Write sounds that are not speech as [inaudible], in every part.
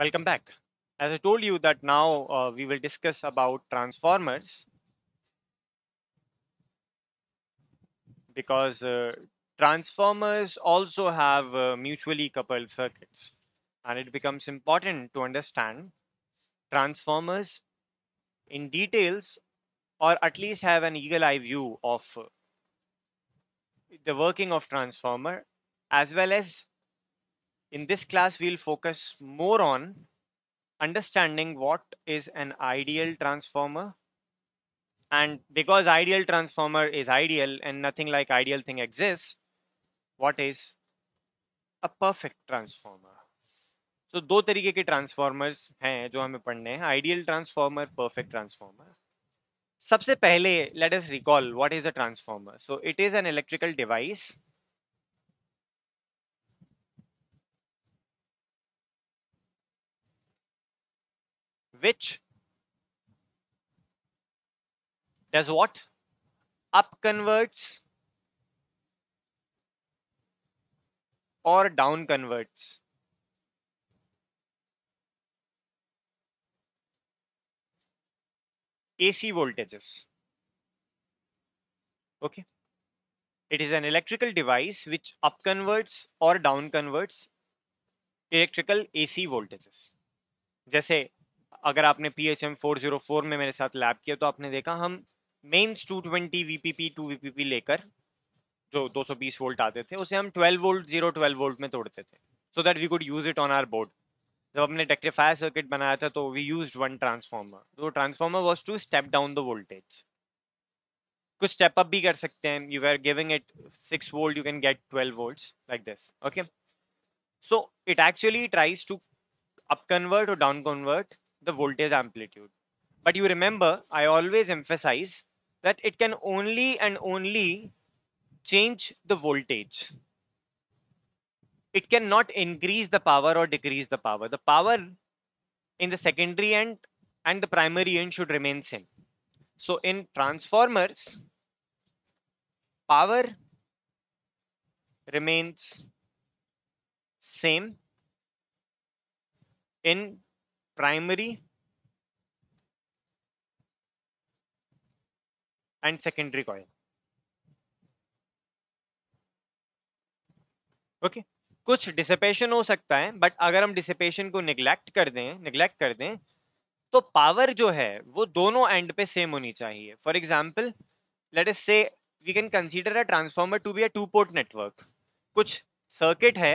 Welcome back. As I told you that now uh, we will discuss about transformers because uh, transformers also have uh, mutually coupled circuits and it becomes important to understand transformers in details or at least have an eagle eye view of uh, the working of transformer as well as in this class, we'll focus more on understanding what is an ideal transformer. And because ideal transformer is ideal and nothing like ideal thing exists, what is a perfect transformer? So two types of transformers are, जो हमें पढ़ने हैं ideal transformer perfect transformer सबसे पहले let us recall what is a transformer so which does what? Up converts or down converts. AC voltages. Okay. It is an electrical device which up converts or down converts electrical AC voltages. जैसे अगर आपने P H M four zero four में मेरे साथ lab किया तो आपने देखा हम mains two twenty V P P two V P P लेकर जो 220 वोल्ट आते थे उसे हम 12 वोल्ट जीरो 12 वोल्ट में तोड़ते थे so that we could use it on our board जब हमने रेक्टिफायर सर्किट बनाया था तो वी यूज वन ट्रांसफॉर्मर तो transformer was to step down the voltage कुछ स्टेप अप भी कर सकते हैं you are giving it six volt you can get twelve volt like this okay so it actually tries to up convert और down convert the voltage amplitude. But you remember, I always emphasize that it can only and only change the voltage. It cannot increase the power or decrease the power. The power in the secondary end and the primary end should remain same. So in transformers, power remains same in primary and secondary coil. Okay okay. कुछ dissipation हो सकता है but अगर हम dissipation को neglect कर दें neglect कर दें तो पावर जो है वो दोनों एंड पे सेम होनी चाहिए for example let us say we can consider a transformer to be a two port network कुछ सर्किट है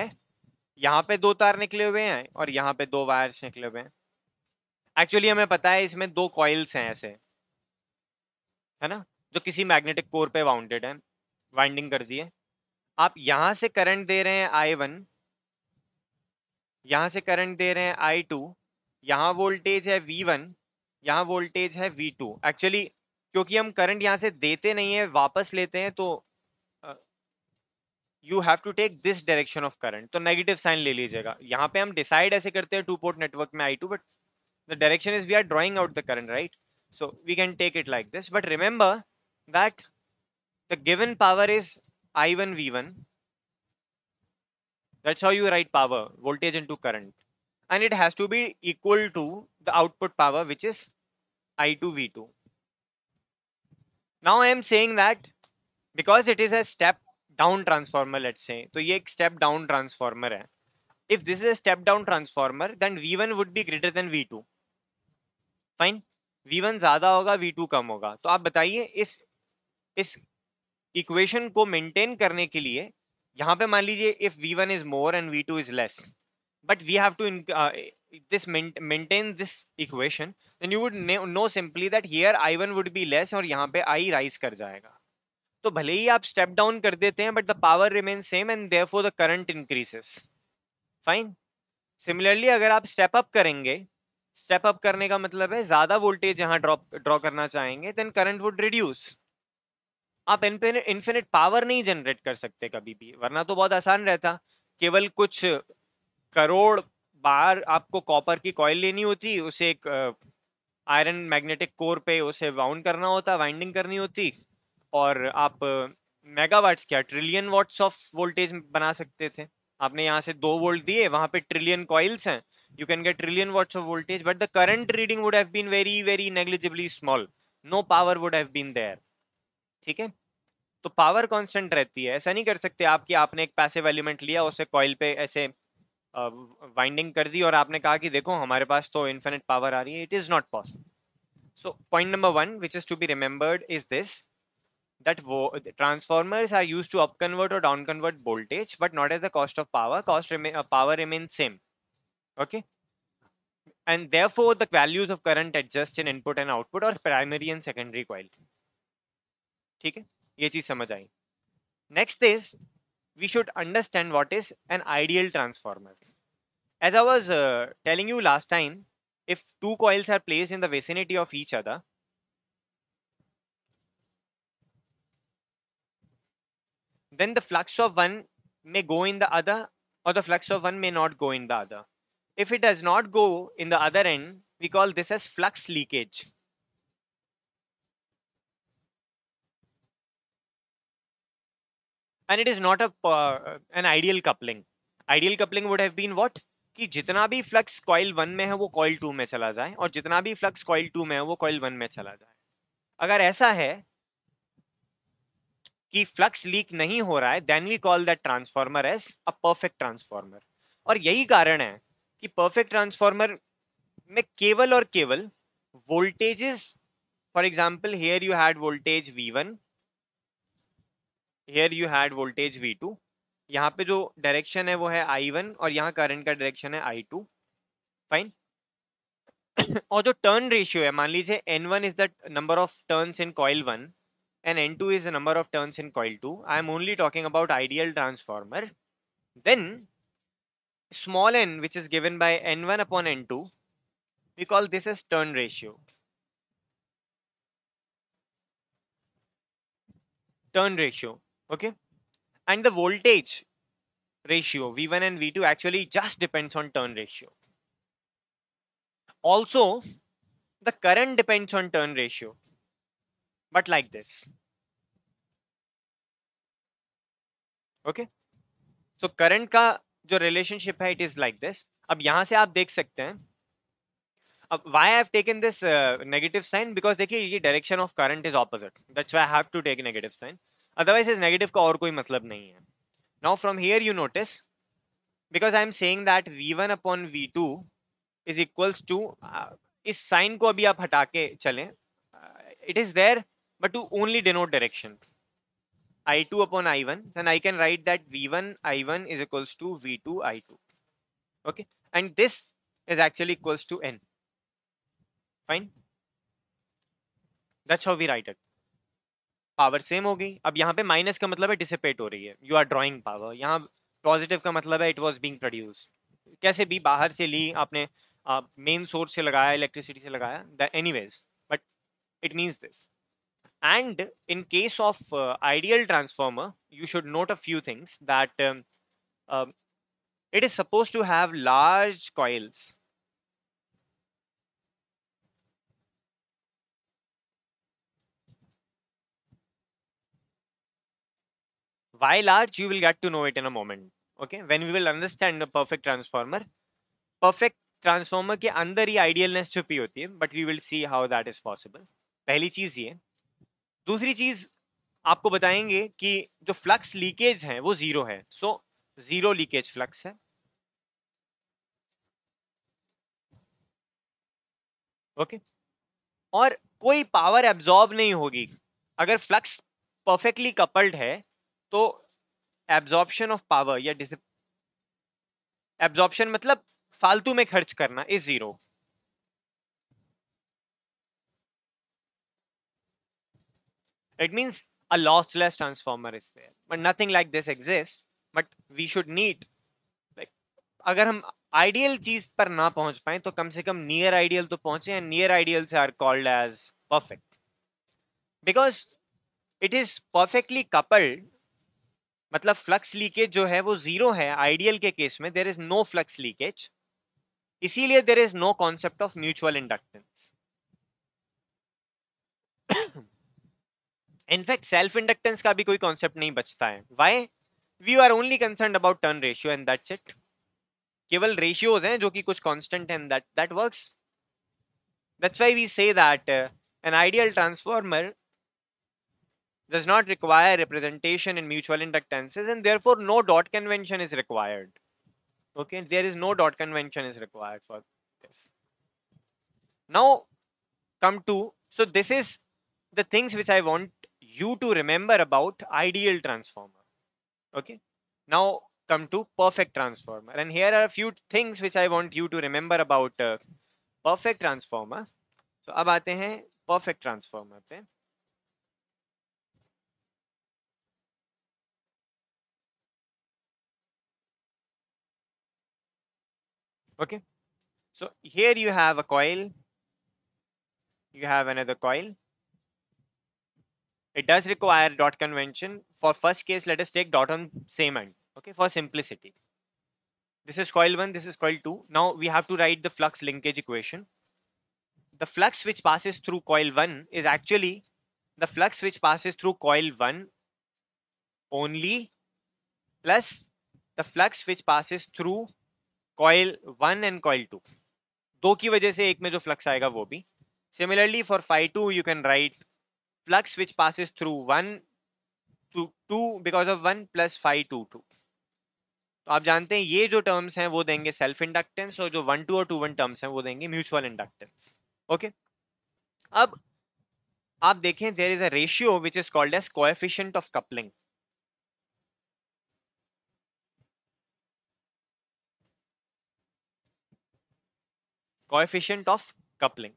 यहाँ पे दो तार निकले हुए हैं और यहाँ पे दो वायर्स निकले हुए हैं एक्चुअली हमें पता है इसमें दो कॉइल्स हैं ऐसे है ना जो किसी मैग्नेटिक कोर पे वाउंडेड है वाइंडिंग कर दिए आप यहां से करंट दे रहे हैं आई वन यहां से करंट दे रहे हैं आई टू यहां वोल्टेज है वी वन यहाँ वोल्टेज है वी टू एक्चुअली क्योंकि हम करंट यहाँ से देते नहीं है वापस लेते हैं तो you have to take this direction of current तो नेगेटिव साइन ले लीजिएगा यहाँ पे हम डिसाइड ऐसे करते हैं टू पोर्ट नेटवर्क में I two but the direction is we are drawing out the current right so we can take it like this but remember that the given power is i1 v1 that's how you write power voltage into current and it has to be equal to the output power which is i2 v2 now i am saying that because it is a step down transformer let's say so ye ek step down transformer hai if this is a step down transformer then v1 would be greater than v2 fine v1 ज़्यादा होगा v2 कम होगा तो आप बताइए इस इस equation को maintain करने के लिए यहां पे मान लीजिए if v1 is more and V two is less but we have to this maintain this equation then you would know simply that here here one would be less और यहाँ पे i राइज कर जाएगा तो भले ही आप step down कर देते हैं but the power remain same and for the current increases fine similarly अगर आप स्टेप अप करेंगे स्टेप अप करने का मतलब है ज्यादा वोल्टेज यहाँ ड्रॉप ड्रॉ करना चाहेंगे देन करंट वुड रिड्यूस आप इन्फिनिट पावर नहीं जनरेट कर सकते कभी भी वरना तो बहुत आसान रहता केवल कुछ करोड़ बार आपको कॉपर की कॉयल लेनी होती उसे एक आयरन मैग्नेटिक कोर पे उसे वाउंड करना होता वाइंडिंग करनी होती और आप मेगावाट्स क्या ट्रिलियन वाट्स ऑफ वोल्टेज बना सकते थे आपने यहाँ से दो वोल्ट दिए वहाँ पे ट्रिलियन कॉइल्स हैं you can get trillion watts of voltage but the current reading would have been very very negligibly small no power would have been there theek hai to power constant rehti hai aisa nahi kar sakte aap ki aapne ek passive element liya usse coil pe aise winding uh, कर दी और आपने कहा कि देखो हमारे पास तो infinite power आ रही है it is not possible so point number one which is to be remembered is this that transformers are used to upconvert or downconvert voltage but not at the cost of power cost rema uh, power remains same okay and therefore the values of current adjust in input and output or primary and secondary coil Okay, चीज next is we should understand what is an ideal transformer as i was uh, telling you last time if two coils are placed in the vicinity of each other then the flux of one may go in the other or the flux of one may not go in the other If it does not go in the other end, we call this as flux leakage. And it is not a uh, an ideal coupling. Ideal coupling would have been what? कि जितना भी flux coil one में है वो coil to में चला जाए और जितना भी फ्लक्स कॉइल टू में है वो कॉइल वन में चला जाए अगर ऐसा है कि फ्लक्स लीक नहीं हो रहा है then we call that transformer as a perfect transformer और यही कारण है कि परफेक्ट ट्रांसफॉर्मर में केवल और केवल voltages for example here you had voltage V one here you had voltage V two यहाँ पे जो डायरेक्शन है वो है आई वन और यहाँ करंट का डायरेक्शन है आई टू फाइन और जो टर्न रेशियो है मान लीजिए N one is the number of turns in coil one N two is the number of turn in coil two I am only talking about ideal transformer then small n which is given by n1 upon n2 we call this as turn ratio. Turn ratio okay and the voltage ratio v1 and v2 actually just depends on turn ratio. Also the current depends on turn ratio but like this okay so current ka जो relationship है it is like this अब यहां से आप देख सकते हैं अब why have taken this negative sign because देखिए ये direction of current is opposite that's why have to take negative sign otherwise इस नेगेटिव का और कोई मतलब नहीं है now from here you notice because I am saying that V one upon V two is equals to इस sign को अभी आप हटा के चलें it is there but to only denote direction i2 upon i1 then i can write that v1 i1 is equals to v2 i2 okay and this is actually equals to n fine that's how we write it Power same होगी. अब यहाँ पे minus का मतलब है dissipate हो रही है You are drawing power. यहाँ positive का मतलब है it was being produced. कैसे भी बाहर से ली आपने main source से लगाया electricity से लगाया any ways but it means this And in case of uh, ideal transformer, you should note a few things that um, um, it is supposed to have large coils. Why large? You will get to know it in a moment. Okay, when we will understand the perfect transformer, perfect transformer के अंदर ही idealness छुपी होती है, but we will see how that is possible. पहली चीज ये दूसरी चीज आपको बताएंगे कि जो फ्लक्स लीकेज है वो जीरो है सो जीरो लीकेज फ्लक्स है ओके okay? और कोई पावर एब्जॉर्ब नहीं होगी अगर फ्लक्स परफेक्टली कपल्ड है तो एब्जॉर्प्शन ऑफ पावर या एब्जॉर्प्शन मतलब फालतू में खर्च करना is zero It means a lossless transformer is there. But nothing like this exists. But we should need like अगर हम आइडियल चीज पर ना पहुंच पाए तो कम से कम नियर आइडियल तो पहुंचे and near ideals are called as perfect because it is perfectly coupled मतलब फ्लक्स लीकेज जो है वो जीरो है आइडियल के केस में there is no flux leakage इसीलिए there is no concept of mutual inductance in fact self inductance का भी कोई कॉन्सेप्ट नहीं बचता है why we are only concern about turn ratio and that's it केवल रेशियोज हैं जो कि कुछ कांस्टेंट हैं that that works that's why we say that an ideal transformer does not require representation in mutual inductances and therefore no dot convention is required okay there is no dot convention is required for this now come to so this is the things which i want you to remember about ideal transformer. Okay. Now come to perfect transformer. And here are a few things which I want you to remember about uh, perfect transformer. So now आते perfect transformer Okay. So here you have a coil. You have another coil it does require dot convention. For first case, let us take dot on same end, okay, for simplicity. This is coil 1, this is coil 2. Now we have to write the flux linkage equation. The flux which passes through coil 1 is actually the flux which passes through coil 1 only plus the flux which passes through coil 1 and coil 2. दो की वजह से एक में जो flux आएगा वो भी for phi two you can write. flux which passes through 1 to 2 because of 1 plus phi 2 2 तो आप जानते हैं ये जो टर्म्स हैं वो देंगे सेल्फ इंडक्टेंस और जो वन टू और टू वन टर्म्स हैं वो देंगे म्यूचुअल इंडक्टेंस ओके अब आप देखें there is a ratio which is called as coefficient of coupling coefficient of coupling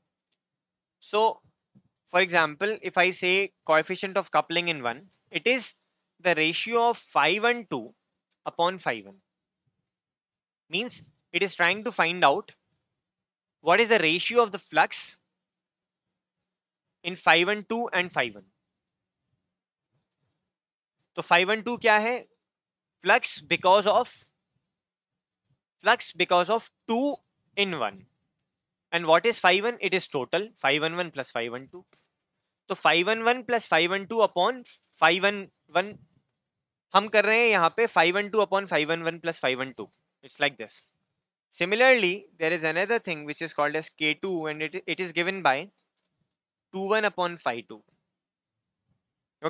so For example, if I say coefficient of coupling in 1, it is the ratio of five and 2 upon five. 1. Means it is trying to find out what is the ratio of the flux in five and 2 and five. 1. so 5 and 2 flux because of flux because of two in one. And what is is five 1? It is total. Phi 1 1 plus 1 2. So phi 1 1 plus 1 2 upon phi 1 1. हम कर रहे हैं यहाँ पे 512 upon 511 plus 512, it's like this. Similarly, there is another thing which is called as K2 and it it is given by two one upon five two.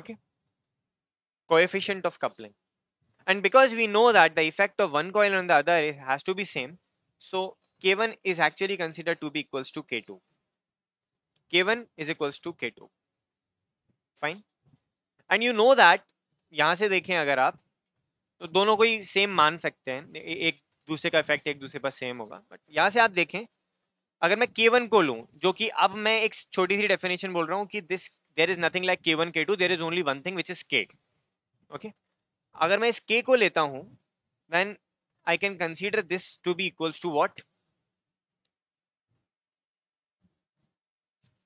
Okay, coefficient of coupling. And because we know that the effect of one coil on the other has to be same, so k1 is actually considered to be equals to k2 k1 is equals to k2 fine and you know that यहाँ से देखें अगर आप तो दोनों को ही same मान सकते हैं एक दूसरे का इफेक्ट एक दूसरे पर सेम होगा बट यहाँ से आप देखें अगर मैं K1 को लूँ जो कि अब मैं एक छोटी सी डेफिनेशन बोल रहा हूँ कि this there is nothing like K1 K2 there is only one thing which is K okay अगर मैं इस K को लेता हूँ then I can consider this to be equals to what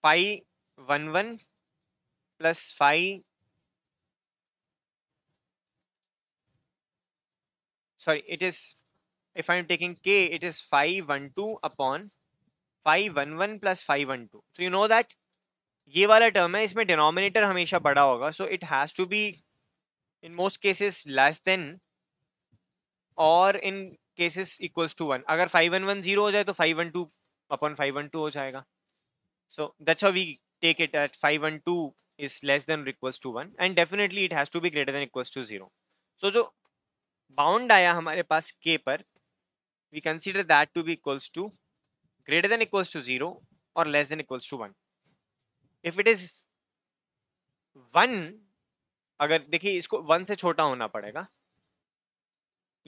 five one one plus five sorry it is if one taking k it is one upon five plus two so you know that ये वाला term है इसमें denominator हमेशा बड़ा होगा so it has to be in most cases less than और in cases equals to one अगर five one one zero हो जाए तो five one two upon five one two हो जाएगा So that's how we take it at 5 and 2 is less than or equals to 1 and definitely it has to be greater than equals to 0. So the bound aya hamare पास k par, we consider that to be equals to greater than equals to 0 or less than equals to 1. If it is 1 agar dekhi isko 1 se chota hona padega,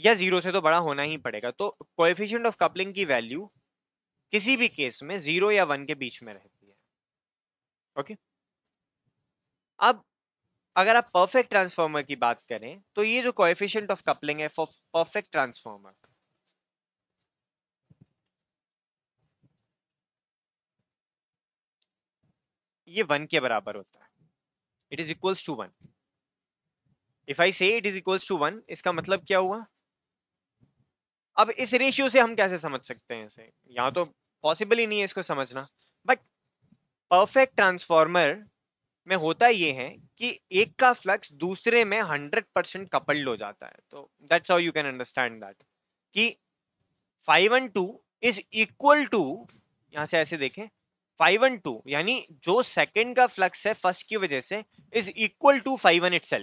या zero से तो बड़ा होना ही पड़ेगा तो coefficient of coupling की value किसी भी केस में जीरो या वन के बीच में रहेगी ओके अब अगर आप परफेक्ट ट्रांसफॉर्मर की बात करें तो ये जो कोएफिशिएंट ऑफ कपलिंग है फॉर परफेक्ट ट्रांसफॉर्मर ये वन के बराबर होता है it is equals to one if I say it is equals to one इसका मतलब क्या हुआ अब इस रेशियो से हम कैसे समझ सकते हैं इसे यहां तो पॉसिबल ही नहीं है इसको समझना बट परफेक्ट ट्रांसफॉर्मर में होता ये है कि एक का फ्लक्स दूसरे में हंड्रेड परसेंट कपल्ड हो जाता है तो that's how you can understand that कि five and two is equal to यहां से ऐसे देखें फाइव वन टू यानी जो सेकेंड का फ्लक्स है फर्स्ट की वजह से is equal to five one it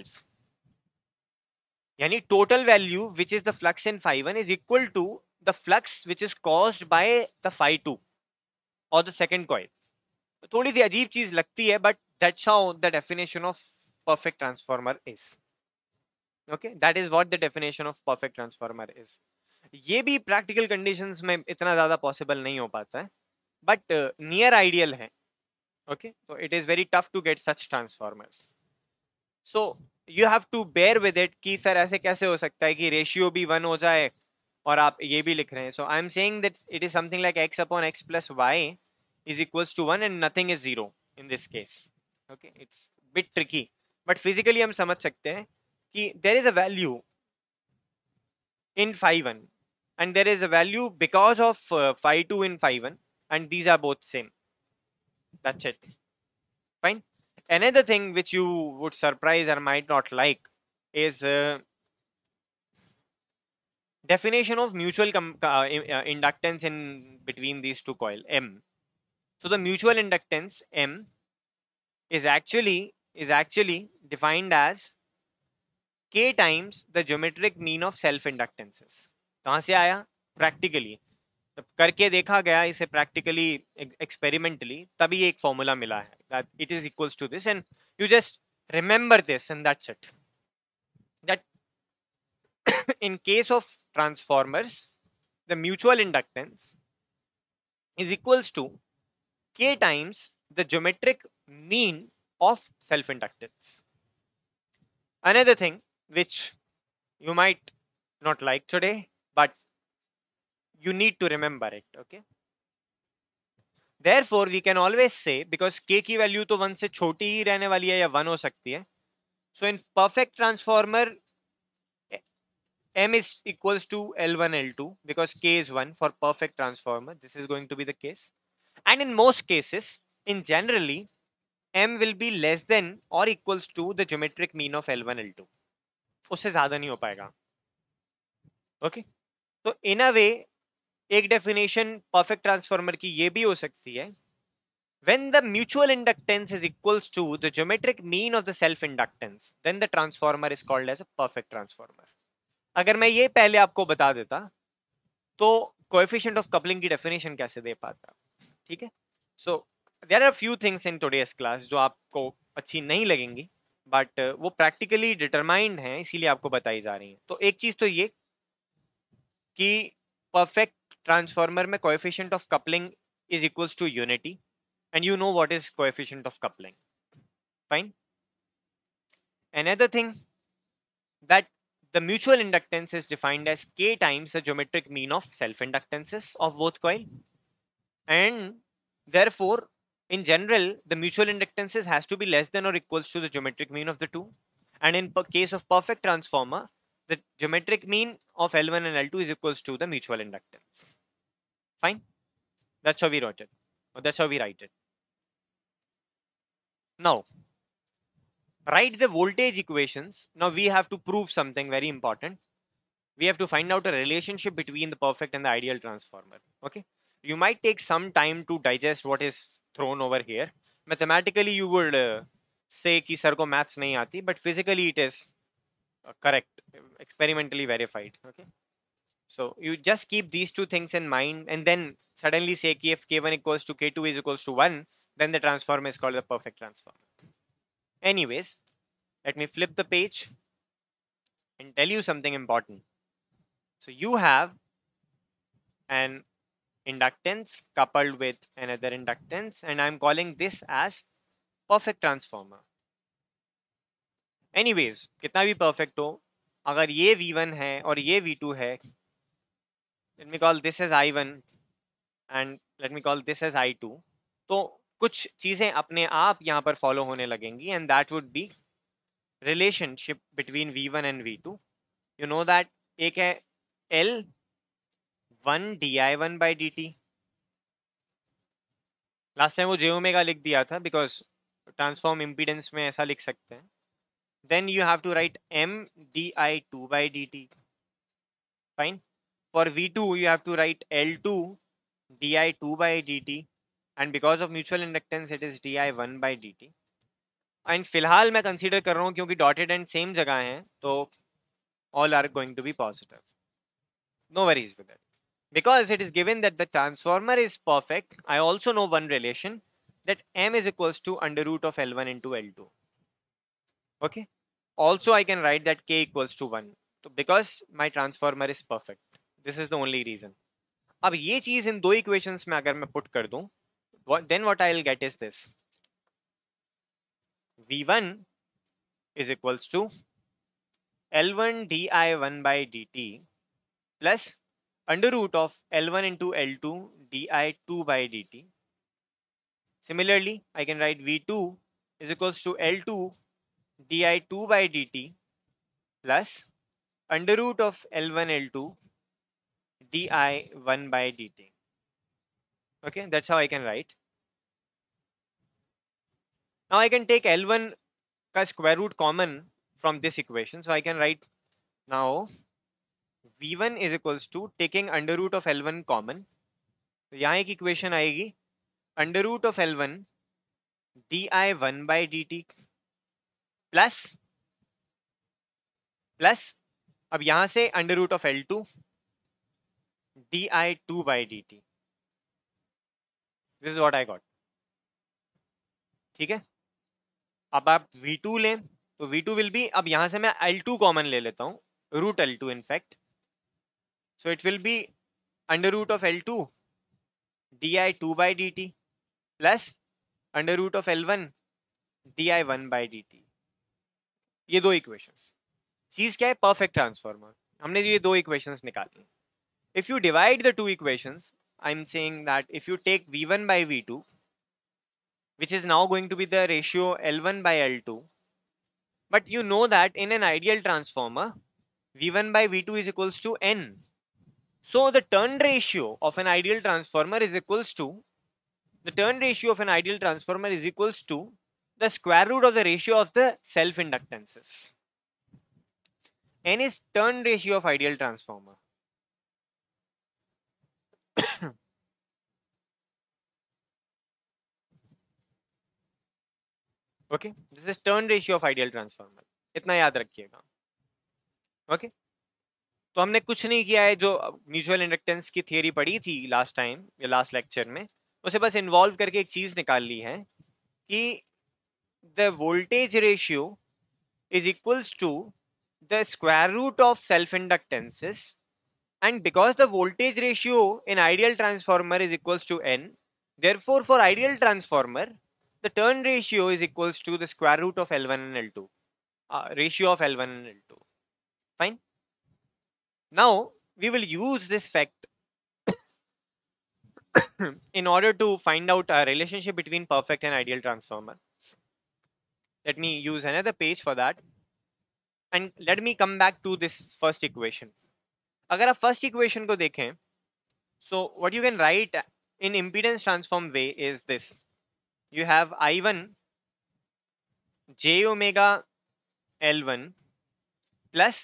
यानी total value which is the flux in five one is equal to the flux which is caused by the five two और the second coil थोड़ी सी अजीब चीज लगती है but that's how the definition of perfect transformer is okay that is what the definition of perfect transformer is ये भी practical conditions में इतना ज्यादा पॉसिबल नहीं हो पाता है बट नियर आइडियल है ओके तो it is very tough to get such transformer so you have to bear with it कि सर ऐसे कैसे हो सकता है कि रेशियो भी वन हो जाए और आप ये भी लिख रहे हैं so I am saying that it is something like x upon x plus y is equals to 1 and nothing is 0 in this case okay it's bit tricky but physically I'm सकते हैं कि there is a value in phi 1 and there is a value because of uh, phi 2 in phi 1 and these are both same that's it fine another thing which you would surprise or might not like is uh, definition of mutual uh, uh, inductance in between these two coil m so the mutual inductance M is actually is actually defined as k times the geometric mean of self inductances. कहाँ से आया practically तब करके देखा गया इसे practically experimentally तभी एक formula मिला है that it is equals to this and you just remember this and that's it. That [coughs] in case of transformers the mutual inductance is equals to k times the geometric mean of self-inductance. Another thing which you might not like today, but you need to remember it, okay? Therefore, we can always say, because k ki value to 1 se choti hi rehne wali hai ya 1 ho sakti hai. so in perfect transformer, m is equals to L1, L2 because K is 1 for perfect transformer. This is going to be the case. and in most cases in generally m will be less than or equals to the geometric mean of L1 L2 usse zyada nahi ho payega okay? so in a way ek definition perfect transformer ki ye bhi ho sakti hai when the mutual inductance is equals to the geometric mean of the self inductance then the transformer is called as a perfect transformer agar main ye pehle aapko bata deta to coefficient of coupling ki definition kaise de pata ठीक है so there are few things in today's class जो आपको अच्छी नहीं लगेंगी but uh, वो practically determined हैं इसीलिए आपको बताई जा रही हैं तो एक चीज़ तो ये कि परफेक्ट ट्रांसफार्मर में coefficient of coupling is equals to unity and you know what is coefficient of coupling fine another thing that the mutual inductance is defined as K times the geometric mean of self inductances of both coil and therefore in general the mutual inductances has to be less than or equals to the geometric mean of the two and in case of perfect transformer the geometric mean of L1 and L2 is equals to the mutual inductance fine that's how we wrote it or that's how we write it now write the voltage equations now we have to prove something very important we have to find out a relationship between the perfect and the ideal transformer okay you might take some time to digest what is thrown over here. Mathematically, you would uh, say ki sir ko maths nahi aati, but physically it is uh, correct, experimentally verified. Okay. So you just keep these two things in mind and then suddenly say ki if k1 equals to k2 is equals to 1, then the transform is called the perfect transform. Anyways, let me flip the page and tell you something important. So you have an inductance coupled with another inductance and I'm calling this as perfect transformer. Anyways, कितना भी perfect हो अगर ये V1 है और ये V2 है let me call this as I1 and let me call this as I2 तो कुछ चीज़ें अपने आप यहाँ पर follow होने लगेंगी and that would be relationship between V1 and V2 you know that एक है L one D I one by D T last time वो जे ओमेगा लिख दिया था बिकॉज ट्रांसफॉर्म इम्पीडेंस में ऐसा लिख सकते हैं then you have to write M D I two by D T fine two D I two by D T and because of mutual inductance it is D I one by D T and फिलहाल मैं consider कर रहा हूँ क्योंकि dotted and same जगह हैं तो all are going to be positive no worries with it Because it is given that the transformer is perfect, I also know one relation that m is equals to under root of L1 into L2. Okay. Also, I can write that k equals to 1 so because my transformer is perfect. This is the only reason. Now, ये is in दो equations, में अगर मैं put कर दूं then what I v1 is equals to L1 di1 by dt plus under root of L1 into L2 di2 by dt. Similarly, I can write V2 is equals to L2 di2 by dt plus under root of L1 L2 di1 by dt. Okay, that's how I can write. Now I can take L1 ka square root common from this equation. So I can write now v1 is equals to taking under root of L one common तो यहाँ एक equation आएगी under root of L one D I one by D T plus plus अब यहां से under root of L two D I two by D T this what I got ठीक है अब आप वी टू लें तो वी टू विल बी अब यहां से मैं l2 कॉमन ले लेता हूं root L two in fact So it will be under root of L2 di 2 by dt plus under root of L1 di 1 by dt. These दो इक्वेशंस चीज क्या है परफेक्ट ट्रांसफॉर्मर हमने ये दो इक्वेशंस निकाली if you divide the two equations I am saying that if you take v1 by v2 which is now going to be the ratio L1 by L2. But you know that in an ideal transformer, V1 by V2 is equals to N. So the turn ratio of an ideal transformer is equals to the turn ratio of an ideal transformer is equals to the square root of the ratio of the self inductances. N is turn ratio of ideal transformer. [coughs] okay this is turn ratio of ideal transformer itna yaad rakhiyega okay तो हमने कुछ नहीं किया है जो mutual inductance की theory पढ़ी थी लास्ट टाइम या लास्ट लेक्चर में उसे बस इन्वॉल्व करके एक चीज निकाल ली है कि the voltage ratio is equals to the square root of self inductances and because the voltage ratio in ideal transformer is equals to N therefore for ideal transformer the turn ratio is equals to the square root of L one and L two ratio of L one and L two fine Now we will use this fact [coughs] in order to find out a relationship between perfect and ideal transformer. Let me use another page for that. And let me come back to this first equation. Agar a first equation ko देखें so what you can write in impedance transform way is this. you have i1 j omega l1 plus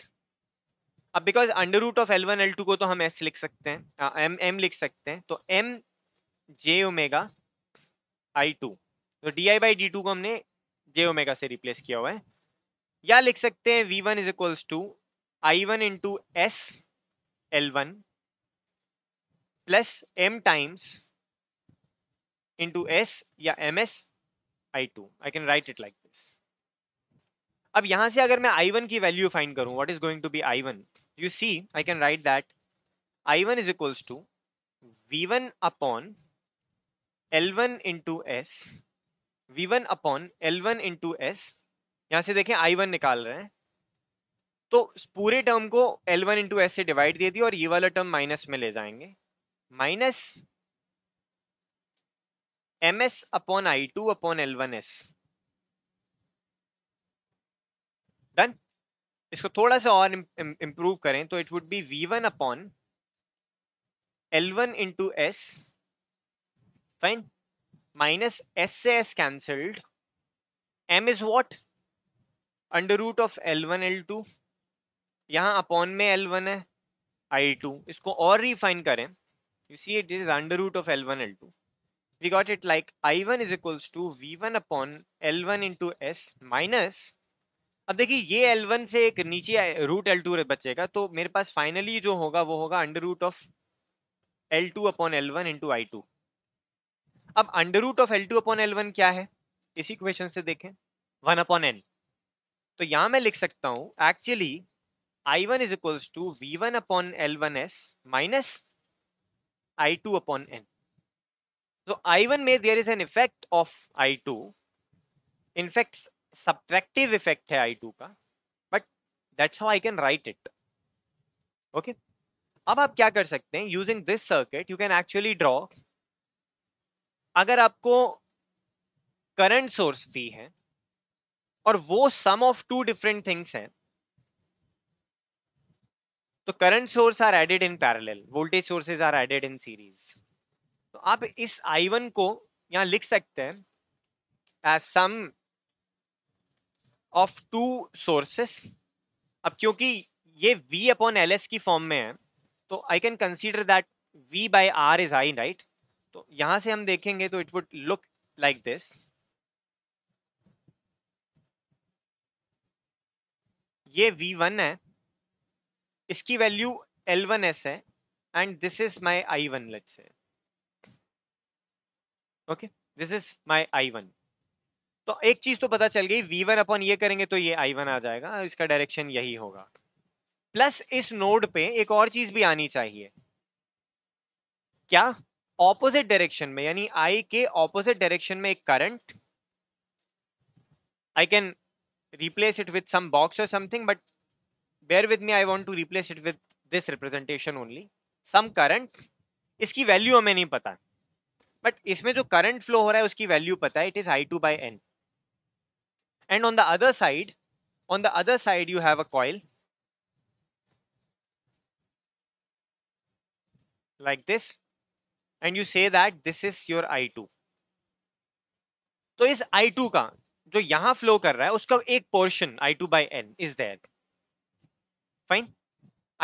अब because under root of L one L two को तो हम S लिख सकते हैं M M लिख सकते हैं तो M J omega I two तो D I by D two को हमने जे ओमेगा से रिप्लेस किया हुआ है या लिख सकते हैं V one is equals to I one into S L one plus M times into S या M S I two I can write it like अब यहां से अगर मैं आई वन की वैल्यू फाइंड करूं what is going to be I one you see I can write that I one is equals to V one upon L one into S V one upon L one into S यहां से देखें I one निकाल रहे हैं तो पूरे term को L one into S से डिवाइड दे दिया और ये वाला टर्म माइनस में ले जाएंगे minus M S upon I two upon L one S done इसको थोड़ा सा और इम्प्रूव करें तो it would be V one upon L one into S fine minus S से S cancelled M is what under root of L one L two यहाँ upon में L one है आई टू इसको और refine करें you see it is under you see it is under root of L1 L2 we got it like I1 is equals to V1 upon L1 into S minus अब देखिए ये L one से एक नीचे root L to बचेगा तो मेरे पास finally जो होगा वो होगा under root of L two upon L one into I two अब under root of L two upon L one क्या है इसी क्वेश्चन से देखें वन अपॉन एन तो यहां मैं लिख सकता हूं actually I one is equals to V one upon L one S minus I two upon N तो आई वन में there is an effect of I two in fact subtractive effect है I two का but that's how I can write it okay अब आप क्या कर सकते हैं using this circuit you can actually draw अगर आपको करंट सोर्स दी है और वो sum of to different things हैं तो current source are added in parallel voltage sources are added in series तो आप इस आई वन को यहां लिख सकते हैं as sum of two sources अब क्योंकि ये v अपॉन एल की फॉर्म में है तो I can consider that v by R is I right तो यहां से हम देखेंगे तो it would look like this ये v1 है इसकी वैल्यू L1s है and this is my I one let's okay this is my I one तो एक चीज तो पता चल गई वी वन अपॉन ये करेंगे तो ये आई वन आ जाएगा इसका डायरेक्शन यही होगा प्लस इस नोड पे एक और चीज भी आनी चाहिए क्या ऑपोजिट डायरेक्शन में यानी आई के ऑपोजिट डायरेक्शन में एक current I can replace it with some box और something but bear with me I want to replace it with this representation only some current इसकी वैल्यू हमें नहीं पता बट इसमें जो करंट फ्लो हो रहा है उसकी वैल्यू पता है it is I two by N and on the other side on the other side you have a coil like this and you say that this is your I2 तो इस I2 का जो यहां flow कर रहा है उसका एक portion I2 by N is there fine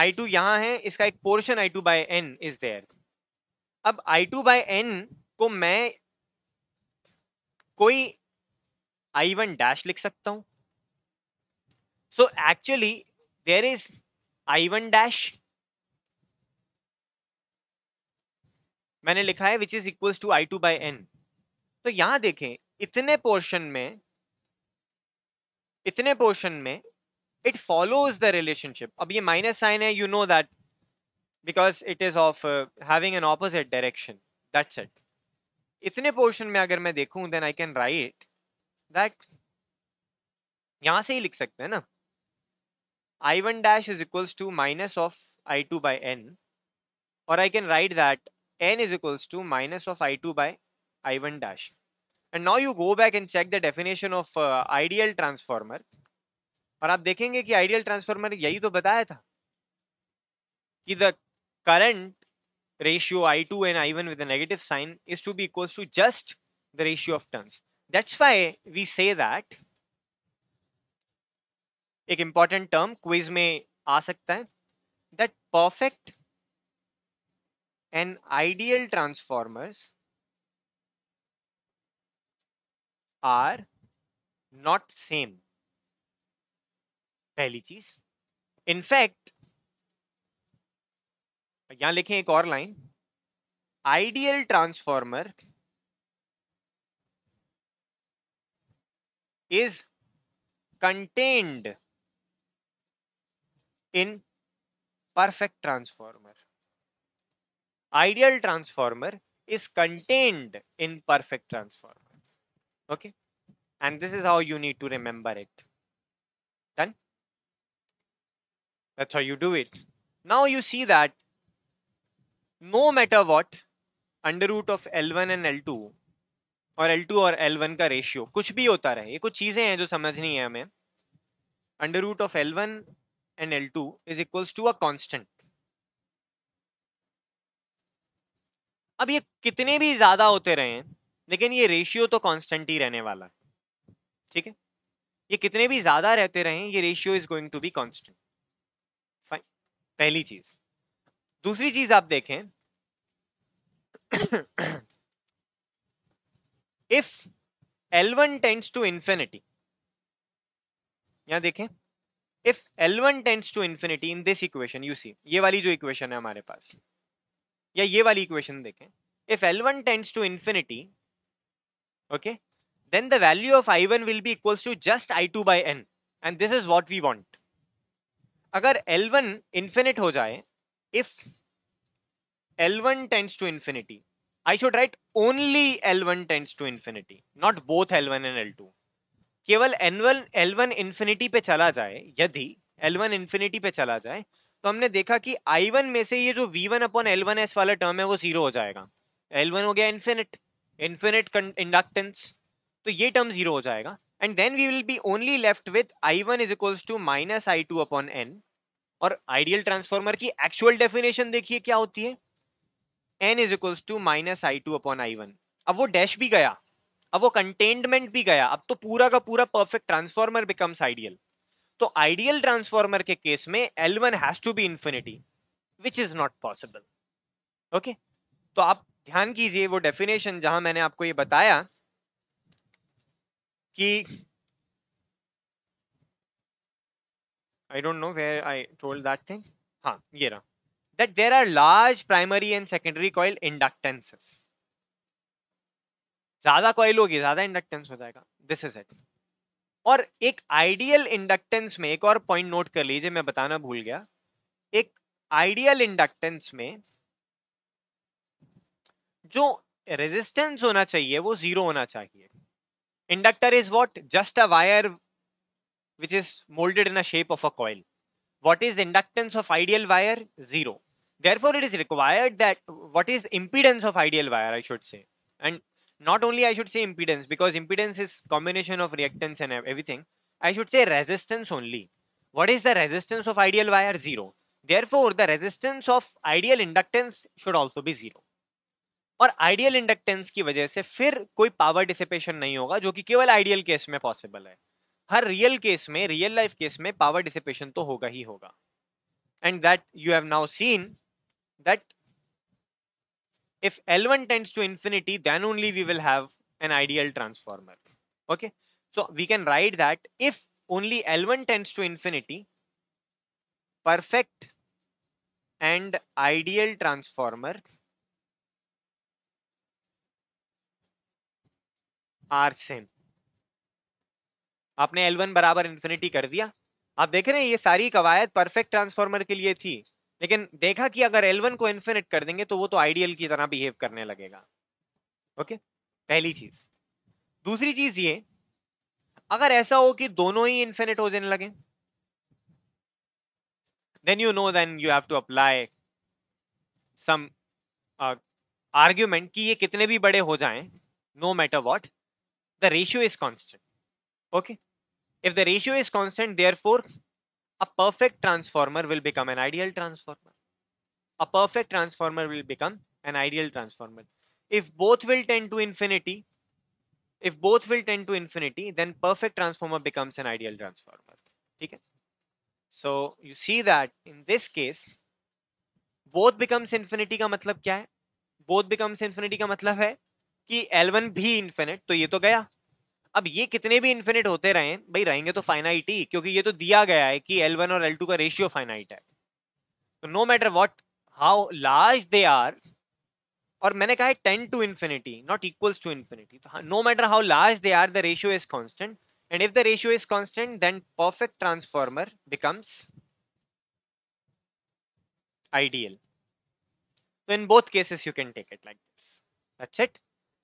I2 यहां है इसका एक portion I2 by N is there अब I2 by N को मैं कोई आई वन डैश लिख सकता हूं so actually there is I one dash मैंने लिखा है which is equal to I two by N तो यहां देखें इतने पोर्शन में इतने पोर्शन में इट फॉलोज द रिलेशनशिप अब ये माइनस साइन है you know that because it is of having an opposite direction that's it इतने पोर्शन में अगर मैं देखूं then I can write that यहां से ही लिख सकते हैं ना I one dash is equals to minus of I two by N और I can write that N is equals to minus of I two by I one dash and now you go back and check the definition of ideal transformer और आप देखेंगे कि ideal transformer यही तो बताया था कि the current ratio I two and I one विदेटिव sign is to be equals to just the ratio of turns That's why we say that एक इंपॉर्टेंट टर्म क्विज में आ सकता है that perfect and ideal transformers are not same पहली चीज in fact यहां लिखें एक और line ideal transformer is contained in perfect transformer. Ideal transformer is contained in perfect transformer. Okay. And this is how you need to remember it. Done. That's how you do it. Now you see that no matter what, under root of L1 and L2 और L2 और L1 का ratio कुछ भी होता रहे ये कुछ चीज़ें हैं जो समझनी है हमें under root of L1 one and L two is equals to uh अब ये कितने भी ज्यादा होते रहे लेकिन ये रेशियो तो कांस्टेंट ही रहने वाला है ठीक है ये कितने भी ज्यादा रहते रहे ये ratio is going to be constant fine पहली चीज दूसरी चीज आप देखें if L1 tends to infinity यहां देखें if L1 tends to infinity in this equation you see ये वाली जो इक्वेशन है हमारे पास या ये वाली इक्वेशन देखें if L1 tends to infinity okay then the value of I one will be equals to just I two by N and this is what we want अगर L1 वन इंफिनिट हो जाए if L1 tends to infinity I should write only L one tends to infinity not both L one and L two केवल N one L one infinity पे चला जाए यदि L one infinity पे चला जाए तो हमने देखा कि आई वन में से ये जो V one upon L one S वाला टर्म है वो जीरो हो जाएगा एल वन हो गया इन्फिनिट इन्फिनिट इंडक्टेंस तो ये टर्म जीरो हो जाएगा and then we will be only left with I one is equals to minus I two upon N और आइडियल ट्रांसफॉर्मर की एक्चुअल डेफिनेशन देखिए क्या होती है N is equals to minus I two upon I one अब वो dash भी गया अब वो कंटेनमेंट भी गया अब तो पूरा का पूरा परफेक्ट ट्रांसफॉर्मर बिकम्स आइडियल तो आइडियल ट्रांसफॉर्मर के केस में L one has to be infinity which is not possible okay तो आप ध्यान कीजिए वो डेफिनेशन जहां मैंने आपको ये बताया कि I don't know where I told that thing हाँ ये रहा that there are large primary and secondary coil inductances ज्यादा कॉइल होगी ज्यादा इंडक्टेंस हो जाएगा दिस इज इट और एक आइडियल इंडक्टेंस में एक और पॉइंट नोट कर लीजिए मैं बताना भूल गया एक आइडियल इंडक्टेंस में जो रेजिस्टेंस होना चाहिए वो जीरो होना चाहिए inductor is what just a wire which is moulded in a shape of a coil what is inductance of ideal wire zero therefore it is required that what is impedance of ideal wire i should say and not only i should say impedance because impedance is combination of reactance and everything i should say resistance only what is the resistance of ideal wire zero therefore the resistance of ideal inductance should also be zero और ideal inductance की वजह से फिर कोई power dissipation नहीं होगा जो कि केवल आइडियल केस में पॉसिबल है हर रियल केस में रियल लाइफ केस में पावर डिसिपेशन तो होगा ही होगा and that you have now seen that if L1 tends to infinity, then only we will have an ideal transformer. Okay. So we can write that if only L1 tends to infinity, perfect and ideal transformer are same. आपने L1 बराबर infinity कर दिया आप देख रहे हैं ये सारी कवायद परफेक्ट ट्रांसफॉर्मर के लिए थी लेकिन देखा कि अगर एलवन को इन्फिनिट कर देंगे तो वो तो आइडियल की तरह बिहेव करने लगेगा ओके पहली चीज दूसरी चीज ये अगर ऐसा हो कि दोनों ही इन्फिनिट हो जाने लगे then you know then you have to apply some argument कि ये कितने भी बड़े हो जाएं, no matter what the ratio is constant okay if the ratio is constant constant, for a perfect transformer will become an ideal transformer. A perfect transformer will become an ideal transformer. If both will tend to infinity, if both will tend to infinity, then perfect transformer becomes an ideal transformer. Okay? So you see that in this case, both becomes infinity ka matlab kya hai Both becomes infinity ka matlab hai ki L1 bhi infinite, to ye to gaya अब ये कितने भी infinite होते रहें भाई रहेंगे तो finite ही क्योंकि ये तो दिया गया है कि एल वन और एल टू का रेशियो फाइनाइट है तो no matter what how large they are और मैंने कहा है tend to infinity not equals to infinity तो no matter how large they are the ratio is constant and if the ratio is constant then perfect transformer becomes ideal तो in both cases you can take it like this that's it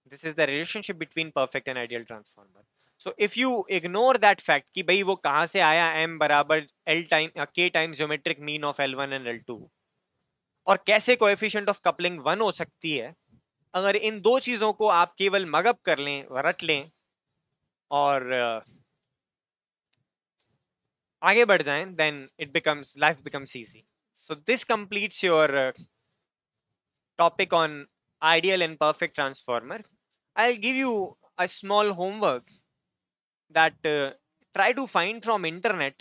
this is the relationship between perfect and ideal transformer so if you ignore that fact कि भाई वो कहाँ से आया M बराबर L time के time geometric mean of L one and L two और कैसे कोएफिशिएंट ऑफ कपलिंग वन हो सकती है अगर इन दो चीज़ों को आप केवल मगअप कर लें रट लें और uh, आगे बढ़ जाएं then it becomes life becomes easy so this completes your topic on ideal and perfect transformer i'll give you a small homework that uh, try to find from internet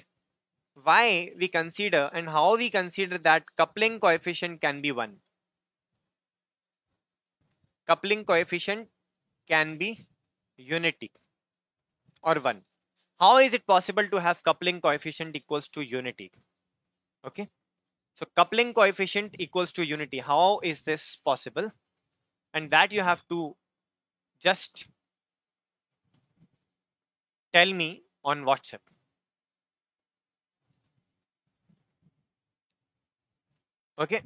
why we consider and how we consider that coupling coefficient can be 1 coupling coefficient can be unity or 1 how is it possible to have coupling coefficient equals to unity okay so coupling coefficient equals to unity how is this possible and that you have to just tell me on WhatsApp. okay?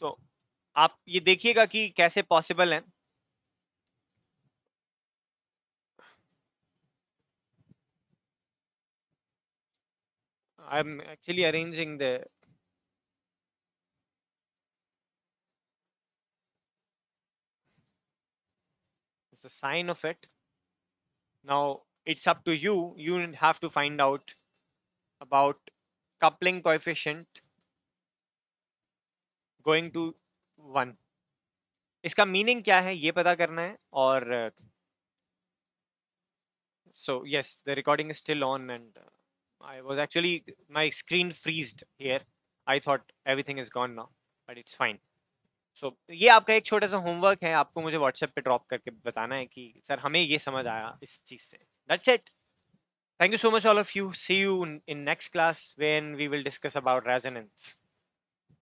So, [clears throat] आप ये देखिएगा कि कैसे possible है I'm actually arranging the a sign of it now it's up to you you have to find out about coupling coefficient going to one इसका meaning क्या है ये पता करना है और so yes the recording is still on and uh, i was actually my screen froze here i thought everything is gone now but it's fine सो ये आपका एक छोटा सा होमवर्क है आपको मुझे व्हाट्सएप पे ड्रॉप करके बताना है कि सर हमें ये समझ आया इस चीज़ से that's it thank you so much all of you see you in next class when we will discuss about resonance